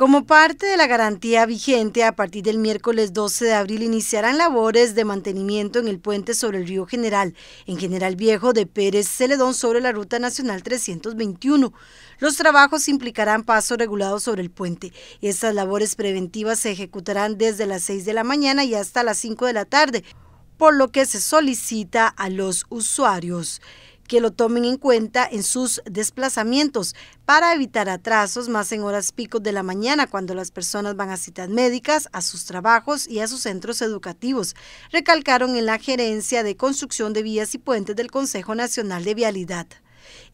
Como parte de la garantía vigente, a partir del miércoles 12 de abril iniciarán labores de mantenimiento en el puente sobre el río General, en General Viejo de Pérez Celedón sobre la Ruta Nacional 321. Los trabajos implicarán paso regulado sobre el puente. Estas labores preventivas se ejecutarán desde las 6 de la mañana y hasta las 5 de la tarde, por lo que se solicita a los usuarios que lo tomen en cuenta en sus desplazamientos para evitar atrasos más en horas pico de la mañana cuando las personas van a citas médicas, a sus trabajos y a sus centros educativos, recalcaron en la gerencia de construcción de vías y puentes del Consejo Nacional de Vialidad.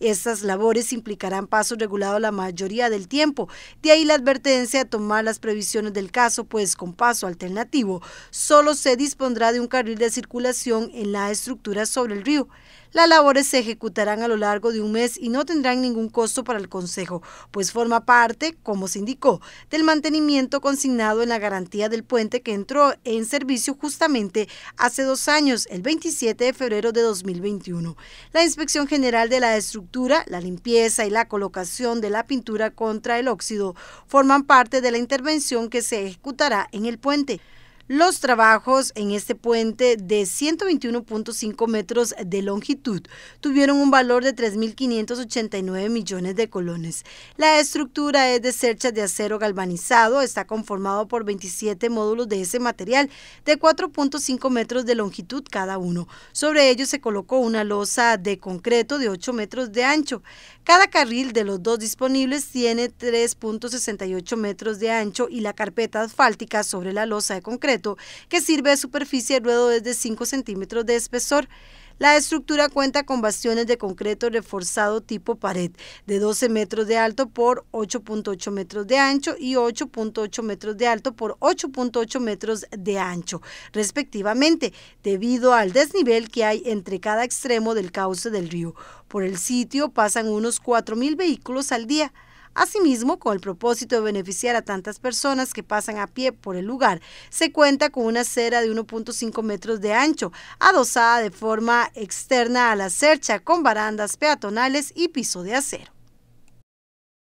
Estas labores implicarán pasos regulados la mayoría del tiempo, de ahí la advertencia de tomar las previsiones del caso, pues con paso alternativo solo se dispondrá de un carril de circulación en la estructura sobre el río. Las labores se ejecutarán a lo largo de un mes y no tendrán ningún costo para el Consejo, pues forma parte, como se indicó, del mantenimiento consignado en la garantía del puente que entró en servicio justamente hace dos años, el 27 de febrero de 2021. La Inspección General de la estructura, la limpieza y la colocación de la pintura contra el óxido forman parte de la intervención que se ejecutará en el puente los trabajos en este puente de 121.5 metros de longitud tuvieron un valor de 3.589 millones de colones. La estructura es de cercha de acero galvanizado, está conformado por 27 módulos de ese material de 4.5 metros de longitud cada uno. Sobre ellos se colocó una losa de concreto de 8 metros de ancho. Cada carril de los dos disponibles tiene 3.68 metros de ancho y la carpeta asfáltica sobre la losa de concreto que sirve de superficie de ruedo desde 5 centímetros de espesor. La estructura cuenta con bastiones de concreto reforzado tipo pared de 12 metros de alto por 8.8 metros de ancho y 8.8 metros de alto por 8.8 metros de ancho, respectivamente, debido al desnivel que hay entre cada extremo del cauce del río. Por el sitio pasan unos 4.000 vehículos al día. Asimismo, con el propósito de beneficiar a tantas personas que pasan a pie por el lugar, se cuenta con una acera de 1.5 metros de ancho, adosada de forma externa a la cercha, con barandas peatonales y piso de acero.